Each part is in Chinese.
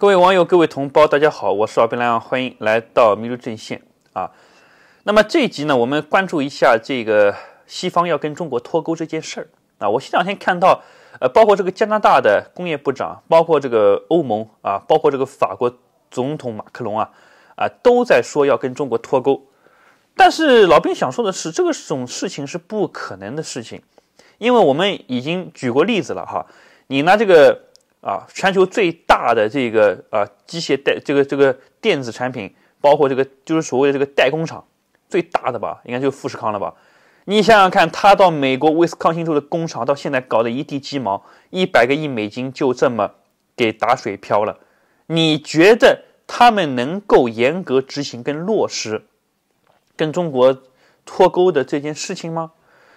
各位网友，各位同胞，大家好，我是老兵蓝欢迎来到迷路阵线啊。那么这一集呢，我们关注一下这个西方要跟中国脱钩这件事儿啊。我前两天看到，呃，包括这个加拿大的工业部长，包括这个欧盟啊，包括这个法国总统马克龙啊啊，都在说要跟中国脱钩。但是老兵想说的是，这个种事情是不可能的事情，因为我们已经举过例子了哈。你拿这个。啊，全球最大的这个啊机械代这个这个电子产品，包括这个就是所谓的这个代工厂，最大的吧，应该就富士康了吧？你想想看，他到美国威斯康星州的工厂，到现在搞得一地鸡毛，一百个亿美金就这么给打水漂了。你觉得他们能够严格执行跟落实跟中国脱钩的这件事情吗？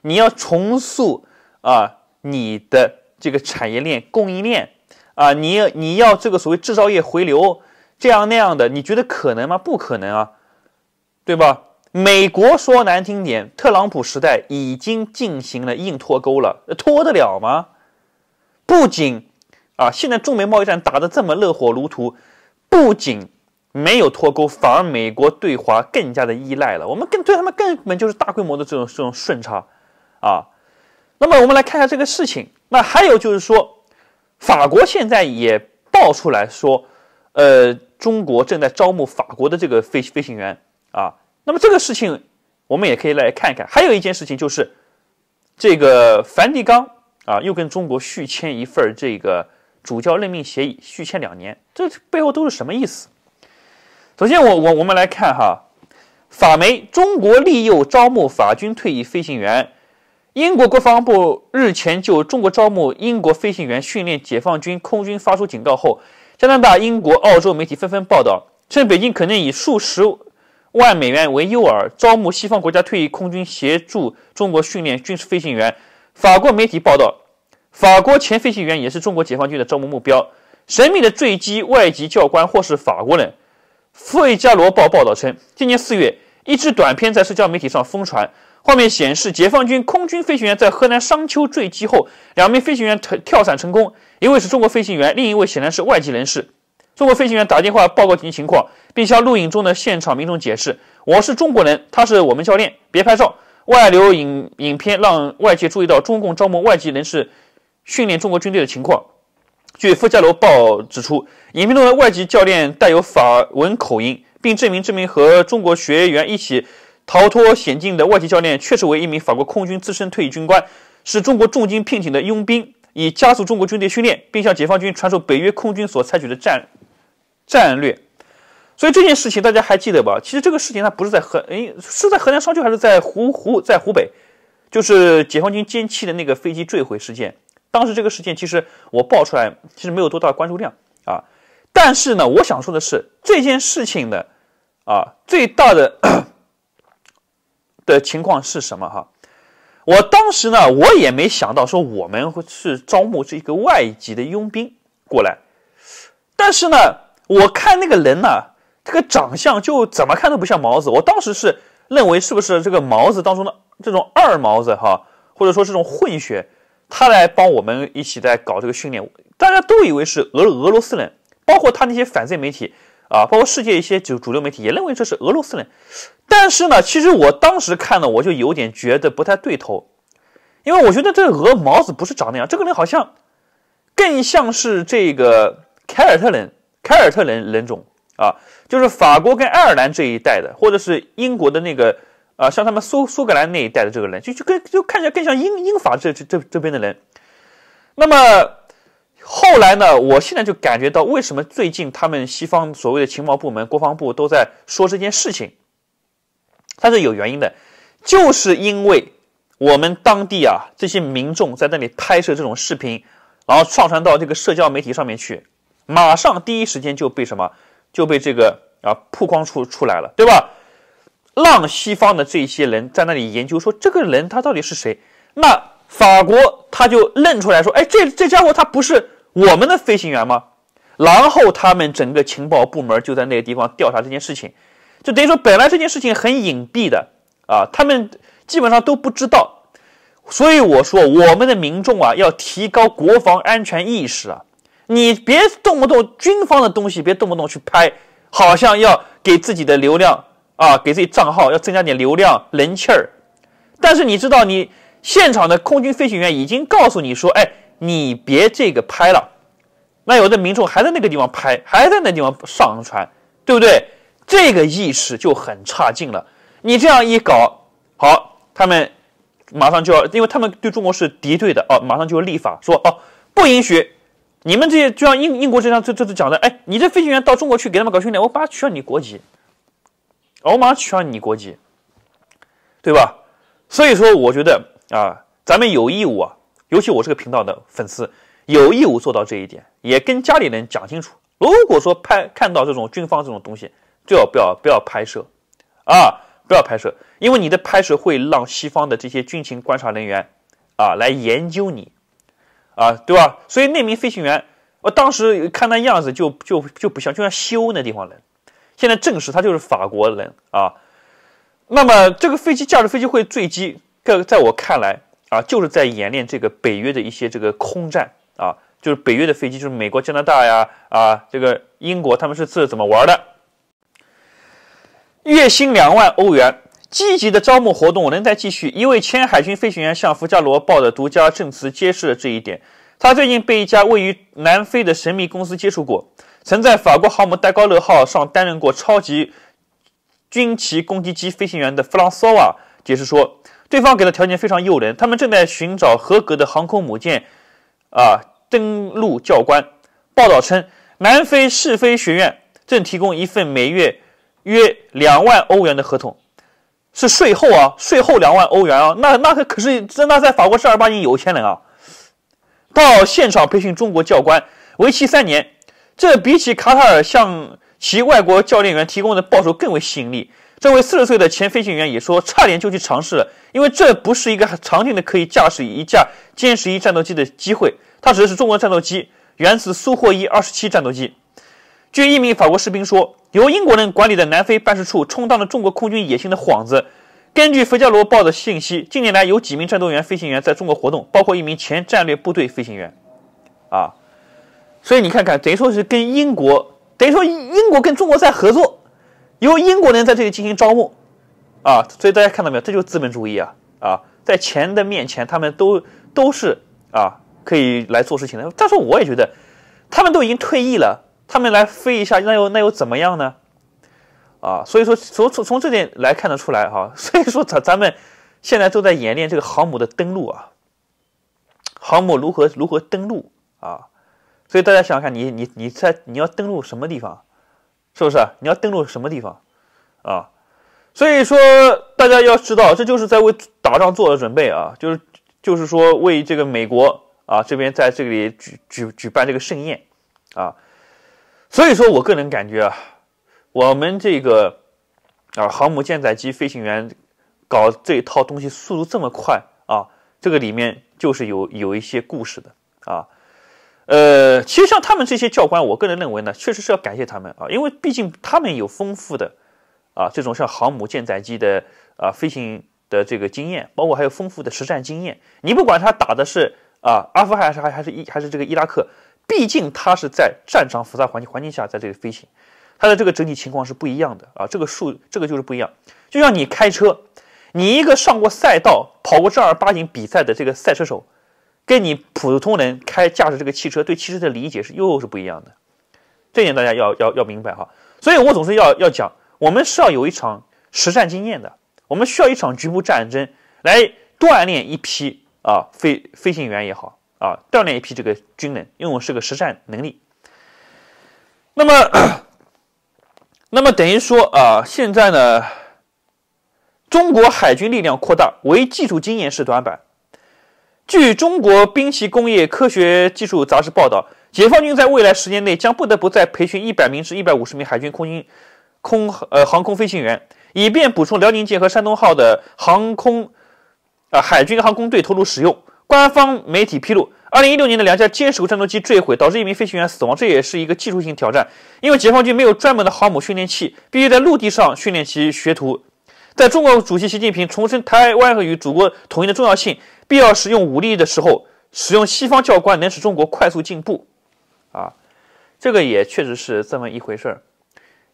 你要重塑啊你的这个产业链供应链。啊，你你要这个所谓制造业回流，这样那样的，你觉得可能吗？不可能啊，对吧？美国说难听点，特朗普时代已经进行了硬脱钩了，脱得了吗？不仅啊，现在中美贸易战打得这么热火如荼，不仅没有脱钩，反而美国对华更加的依赖了。我们更对他们根本就是大规模的这种这种顺差，啊。那么我们来看一下这个事情。那还有就是说。法国现在也爆出来说，呃，中国正在招募法国的这个飞飞行员啊。那么这个事情我们也可以来看一看。还有一件事情就是，这个梵蒂冈啊，又跟中国续签一份儿这个主教任命协议，续签两年。这背后都是什么意思？首先，我我我们来看哈，法媒中国利诱招募法军退役飞行员。英国国防部日前就中国招募英国飞行员训练解放军空军发出警告后，加拿大、英国、澳洲媒体纷纷报道，称北京可能以数十万美元为诱饵，招募西方国家退役空军协助中国训练军事飞行员。法国媒体报道，法国前飞行员也是中国解放军的招募目标。神秘的坠机外籍教官或是法国人。《费加罗报》报道称，今年四月，一支短片在社交媒体上疯传。画面显示，解放军空军飞行员在河南商丘坠机后，两名飞行员跳跳伞成功。一位是中国飞行员，另一位显然是外籍人士。中国飞行员打电话报告紧急情况，并向录影中的现场民众解释：“我是中国人，他是我们教练，别拍照。”外流影影片让外界注意到中共招募外籍人士训练中国军队的情况。据《富家楼报》指出，影片中的外籍教练带有法文口音，并证明这名和中国学员一起。逃脱险境的外籍教练确实为一名法国空军资深退役军官，是中国重金聘请的佣兵，以加速中国军队训练，并向解放军传授北约空军所采取的战战略。所以这件事情大家还记得吧？其实这个事情它不是在河，诶，是在河南商丘，还是在湖湖在湖北？就是解放军歼七的那个飞机坠毁事件。当时这个事件其实我爆出来，其实没有多大关注量啊。但是呢，我想说的是这件事情的啊最大的。的情况是什么？哈，我当时呢，我也没想到说我们会去招募这个外籍的佣兵过来，但是呢，我看那个人呢，这个长相就怎么看都不像毛子，我当时是认为是不是这个毛子当中的这种二毛子哈，或者说这种混血，他来帮我们一起在搞这个训练，大家都以为是俄俄罗斯人，包括他那些反对媒体。啊，包括世界一些主主流媒体也认为这是俄罗斯人，但是呢，其实我当时看的，我就有点觉得不太对头，因为我觉得这鹅毛子不是长那样，这个人好像更像是这个凯尔特人，凯尔特人人种啊，就是法国跟爱尔兰这一代的，或者是英国的那个啊，像他们苏苏格兰那一代的这个人，就就跟就看起来更像英英法这这这边的人，那么。后来呢？我现在就感觉到，为什么最近他们西方所谓的情报部门、国防部都在说这件事情，它是有原因的，就是因为我们当地啊这些民众在那里拍摄这种视频，然后上传到这个社交媒体上面去，马上第一时间就被什么就被这个啊曝光出出来了，对吧？让西方的这些人在那里研究说这个人他到底是谁？那法国他就认出来说，哎，这这家伙他不是。我们的飞行员吗？然后他们整个情报部门就在那个地方调查这件事情，就等于说本来这件事情很隐蔽的啊，他们基本上都不知道。所以我说，我们的民众啊，要提高国防安全意识啊，你别动不动军方的东西，别动不动去拍，好像要给自己的流量啊，给自己账号要增加点流量人气儿。但是你知道，你现场的空军飞行员已经告诉你说，哎。你别这个拍了，那有的民众还在那个地方拍，还在那地方上传，对不对？这个意识就很差劲了。你这样一搞，好，他们马上就要，因为他们对中国是敌对的哦，马上就要立法说哦，不允许你们这些，就像英英国这样，这这次讲的，哎，你这飞行员到中国去给他们搞训练，我马上取消你国籍，我马上取消你国籍，对吧？所以说，我觉得啊，咱们有义务啊。尤其我这个频道的粉丝有义务做到这一点，也跟家里人讲清楚。如果说拍看到这种军方这种东西，最好不要不要拍摄，啊，不要拍摄，因为你的拍摄会让西方的这些军情观察人员，啊，来研究你，啊，对吧？所以那名飞行员，我当时看那样子就就就不像，就像西欧那地方人，现在证实他就是法国人啊。那么这个飞机驾驶飞机会坠机，在在我看来。啊，就是在演练这个北约的一些这个空战啊，就是北约的飞机，就是美国、加拿大呀啊，这个英国，他们是是怎么玩的？月薪两万欧元，积极的招募活动仍在继续。一位前海军飞行员向《福加罗报》的独家证词揭示了这一点。他最近被一家位于南非的神秘公司接触过，曾在法国航母戴高乐号上担任过超级军旗攻击机飞行员的弗朗索瓦解释说。对方给的条件非常诱人，他们正在寻找合格的航空母舰，啊，登陆教官。报道称，南非试飞学院正提供一份每月约两万欧元的合同，是税后啊，税后两万欧元啊，那那可可是那在法国正儿八经有钱人啊，到现场培训中国教官，为期三年。这比起卡塔尔向其外国教练员提供的报酬更为吸引力。这位四十岁的前飞行员也说，差点就去尝试了，因为这不是一个常见的可以驾驶一架歼十一战斗机的机会。他指的是中国战斗机，源自苏霍伊二十七战斗机。据一名法国士兵说，由英国人管理的南非办事处充当了中国空军野心的幌子。根据《费加罗报》的信息，近年来有几名战斗员飞行员在中国活动，包括一名前战略部队飞行员。啊，所以你看看，等于说是跟英国，等于说英国跟中国在合作。由英国人在这里进行招募，啊，所以大家看到没有？这就是资本主义啊！啊，在钱的面前，他们都都是啊，可以来做事情的。但是我也觉得，他们都已经退役了，他们来飞一下，那又那又怎么样呢？啊，所以说，从从从这点来看得出来哈。所以说，咱咱们现在都在演练这个航母的登陆啊，航母如何如何登陆啊？所以大家想想看，你你你在你要登陆什么地方？是不是你要登陆什么地方，啊？所以说大家要知道，这就是在为打仗做的准备啊，就是就是说为这个美国啊这边在这里举举举办这个盛宴啊，所以说我个人感觉啊，我们这个啊航母舰载机飞行员搞这一套东西速度这么快啊，这个里面就是有有一些故事的啊。呃，其实像他们这些教官，我个人认为呢，确实是要感谢他们啊，因为毕竟他们有丰富的啊这种像航母舰载机的啊飞行的这个经验，包括还有丰富的实战经验。你不管他打的是啊阿富汗还是还还是伊还是这个伊拉克，毕竟他是在战场复杂环境环境下在这里飞行，他的这个整体情况是不一样的啊，这个数这个就是不一样。就像你开车，你一个上过赛道、跑过正儿八经比赛的这个赛车手。跟你普通人开驾驶这个汽车，对汽车的理解是又是不一样的，这点大家要要要明白哈。所以我总是要要讲，我们是要有一场实战经验的，我们需要一场局部战争来锻炼一批啊飞飞行员也好啊，锻炼一批这个军人，因为我是个实战能力。那么，那么等于说啊，现在呢，中国海军力量扩大，唯技术经验是短板。据中国兵器工业科学技术杂志报道，解放军在未来十年内将不得不再培训一百名至一百五十名海军空军空呃航空飞行员，以便补充辽宁舰和山东号的航空啊海军航空队投入使用。官方媒体披露，二零一六年的两架歼十战斗机坠毁，导致一名飞行员死亡，这也是一个技术性挑战，因为解放军没有专门的航母训练器，必须在陆地上训练其学徒。在中国主席习近平重申台湾与祖国统一的重要性，必要时用武力的时候，使用西方教官能使中国快速进步，啊，这个也确实是这么一回事儿。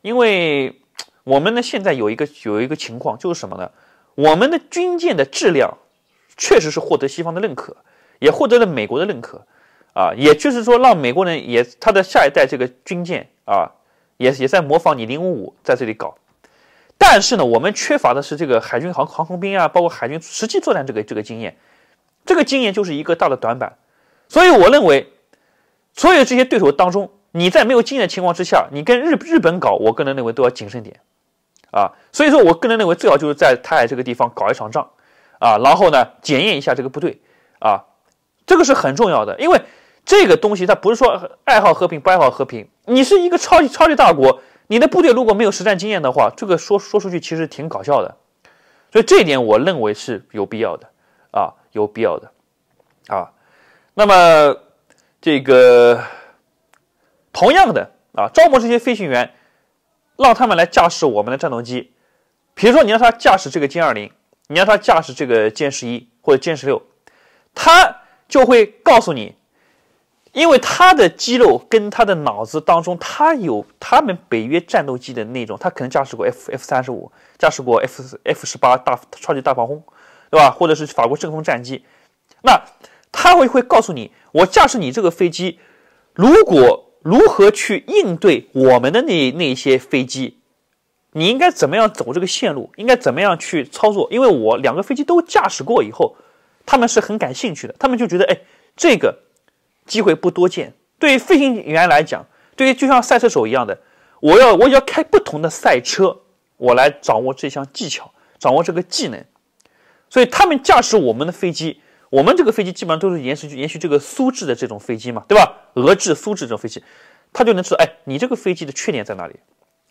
因为我们呢现在有一个有一个情况，就是什么呢？我们的军舰的质量，确实是获得西方的认可，也获得了美国的认可，啊，也就是说让美国人也他的下一代这个军舰啊，也也在模仿你零五五在这里搞。但是呢，我们缺乏的是这个海军航航空兵啊，包括海军实际作战这个这个经验，这个经验就是一个大的短板。所以我认为，所有这些对手当中，你在没有经验的情况之下，你跟日日本搞，我个人认为都要谨慎点，啊，所以说我个人认为，最好就是在台海这个地方搞一场仗，啊，然后呢检验一下这个部队，啊，这个是很重要的，因为这个东西它不是说爱好和平不爱好和平，你是一个超级超级大国。你的部队如果没有实战经验的话，这个说说出去其实挺搞笑的，所以这一点我认为是有必要的啊，有必要的啊。那么这个同样的啊，招募这些飞行员，让他们来驾驶我们的战斗机，比如说你让他驾驶这个歼二零，你让他驾驶这个歼十一或者歼十六，他就会告诉你。因为他的肌肉跟他的脑子当中，他有他们北约战斗机的那种，他可能驾驶过 F F 三十五，驾驶过 F F 十八大超级大黄蜂，对吧？或者是法国阵风战机，那他会会告诉你，我驾驶你这个飞机，如果如何去应对我们的那那些飞机，你应该怎么样走这个线路，应该怎么样去操作？因为我两个飞机都驾驶过以后，他们是很感兴趣的，他们就觉得，哎，这个。机会不多见。对于飞行员来讲，对于就像赛车手一样的，我要我要开不同的赛车，我来掌握这项技巧，掌握这个技能。所以他们驾驶我们的飞机，我们这个飞机基本上都是延续延续这个苏制的这种飞机嘛，对吧？俄制、苏制这种飞机，他就能知道，哎，你这个飞机的缺点在哪里？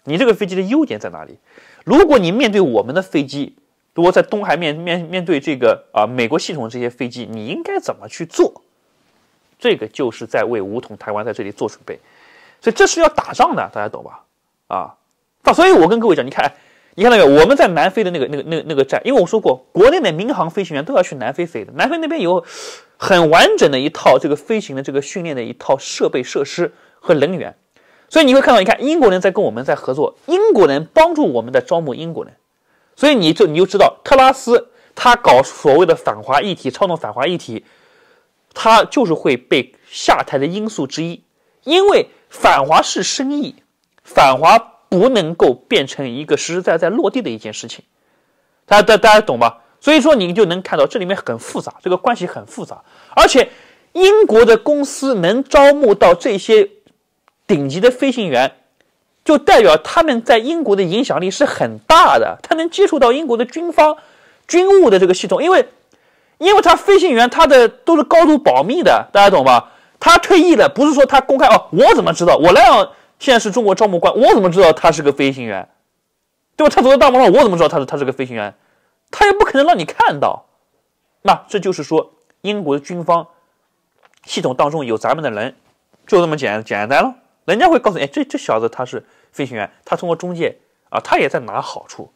你这个飞机的优点在哪里？如果你面对我们的飞机，如果在东海面面面对这个啊美国系统这些飞机，你应该怎么去做？这个就是在为武统台湾在这里做准备，所以这是要打仗的，大家懂吧？啊，那所以我跟各位讲，你看，你看到没有？我们在南非的那个、那个、那、个、那个站，因为我说过，国内的民航飞行员都要去南非飞的。南非那边有很完整的一套这个飞行的这个训练的一套设备设施和人员，所以你会看到，你看英国人在跟我们在合作，英国人帮助我们在招募英国人，所以你就你就知道特拉斯他搞所谓的反华议题，操纵反华议题。他就是会被下台的因素之一，因为反华是生意，反华不能够变成一个实实在在落地的一件事情，大家大大家懂吧？所以说你就能看到这里面很复杂，这个关系很复杂，而且英国的公司能招募到这些顶级的飞行员，就代表他们在英国的影响力是很大的，他能接触到英国的军方军务的这个系统，因为。因为他飞行员，他的都是高度保密的，大家懂吧？他退役了，不是说他公开哦，我怎么知道？我来讲，现在是中国招募官，我怎么知道他是个飞行员？对吧？他走在大路上，我怎么知道他是他是个飞行员？他也不可能让你看到。那这就是说，英国军方系统当中有咱们的人，就这么简简单了。人家会告诉你，哎，这这小子他是飞行员，他通过中介啊，他也在拿好处。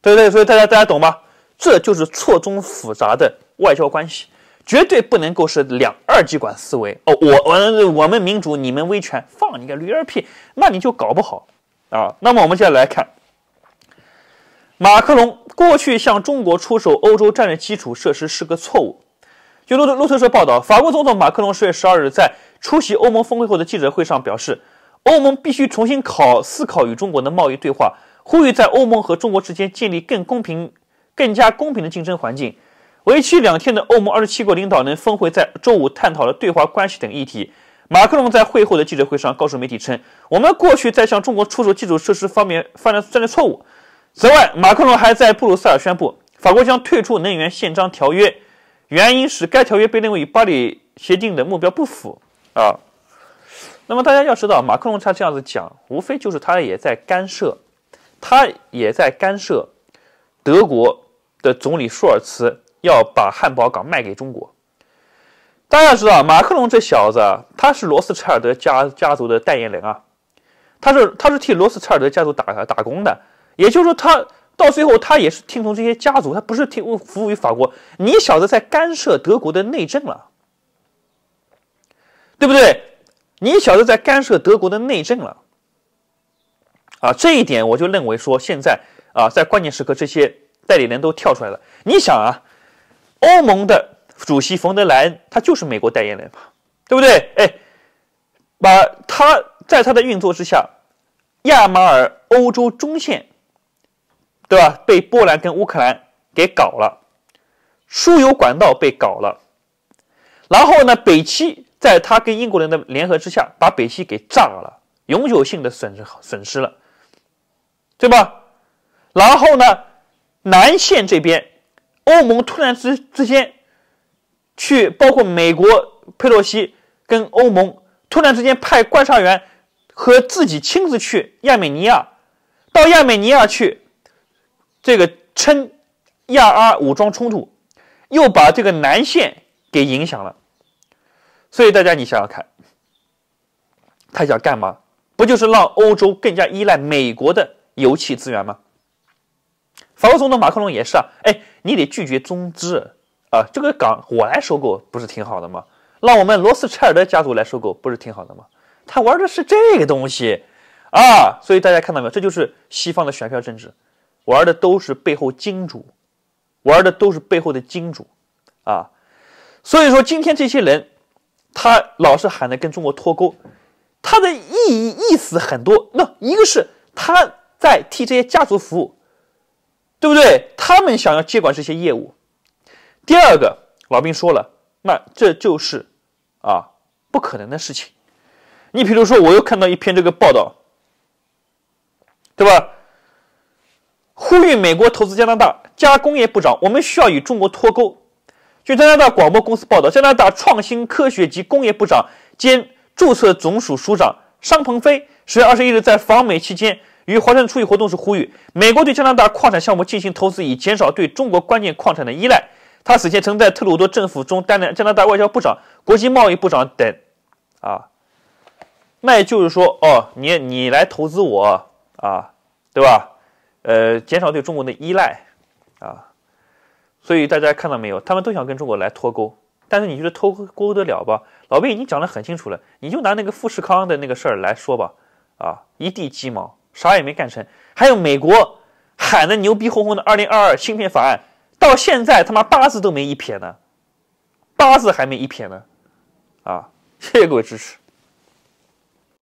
对对，所以大家大家懂吧？这就是错综复杂的外交关系，绝对不能够是两二极管思维哦。我我我们民主，你们威权，放你个驴儿屁，那你就搞不好啊。那么我们接下来看，马克龙过去向中国出售欧洲战略基础设施是个错误。据路透社报道，法国总统马克龙十月十二日在出席欧盟峰会后的记者会上表示，欧盟必须重新考思考与中国的贸易对话，呼吁在欧盟和中国之间建立更公平。更加公平的竞争环境。为期两天的欧盟二十七国领导人峰会在周五探讨了对华关系等议题。马克龙在会后的记者会上告诉媒体称：“我们过去在向中国出售基础设施方面犯了战略错误。”此外，马克龙还在布鲁塞尔宣布，法国将退出能源宪章条约，原因是该条约被认为与巴黎协定的目标不符。啊，那么大家要知道，马克龙他这样子讲，无非就是他也在干涉，他也在干涉德国。的总理舒尔茨要把汉堡港卖给中国。大家知道，马克龙这小子，他是罗斯柴尔德家家族的代言人啊，他是他是替罗斯柴尔德家族打打工的，也就是说，他到最后他也是听从这些家族，他不是听服务于法国。你小子在干涉德国的内政了，对不对？你小子在干涉德国的内政了，啊，这一点我就认为说，现在啊，在关键时刻这些。代理人都跳出来了。你想啊，欧盟的主席冯德莱恩他就是美国代言人嘛，对不对？哎，把他在他的运作之下，亚马尔欧洲中线，对吧？被波兰跟乌克兰给搞了，输油管道被搞了，然后呢，北溪在他跟英国人的联合之下，把北溪给炸了，永久性的损失损失了，对吧？然后呢？南线这边，欧盟突然之之间，去包括美国佩洛西跟欧盟突然之间派观察员和自己亲自去亚美尼亚，到亚美尼亚去，这个称亚阿武装冲突，又把这个南线给影响了。所以大家你想想看，他想干嘛？不就是让欧洲更加依赖美国的油气资源吗？法国总统马克龙也是啊，哎，你得拒绝中资啊，这个港我来收购不是挺好的吗？让我们罗斯柴尔德家族来收购不是挺好的吗？他玩的是这个东西啊，所以大家看到没有？这就是西方的选票政治，玩的都是背后金主，玩的都是背后的金主啊。所以说，今天这些人他老是喊着跟中国脱钩，他的意义意思很多。那一个是他在替这些家族服务。对不对？他们想要接管这些业务。第二个，老兵说了，那这就是啊不可能的事情。你比如说，我又看到一篇这个报道，对吧？呼吁美国投资加拿大加工业部长，我们需要与中国脱钩。据加拿大广播公司报道，加拿大创新科学及工业部长兼注册总署署长商鹏飞十月二十一日在访美期间。与华盛顿出席活动时呼吁，美国对加拿大矿产项目进行投资，以减少对中国关键矿产的依赖。他此前曾在特鲁多政府中担任加拿大外交部长、国际贸易部长等。啊，那也就是说，哦，你你来投资我啊，对吧？呃，减少对中国的依赖啊。所以大家看到没有？他们都想跟中国来脱钩，但是你觉得脱钩得了吧？老魏，经讲得很清楚了，你就拿那个富士康的那个事儿来说吧。啊，一地鸡毛。啥也没干成，还有美国喊的牛逼哄哄的二零二二芯片法案，到现在他妈八字都没一撇呢，八字还没一撇呢，啊！谢谢各位支持。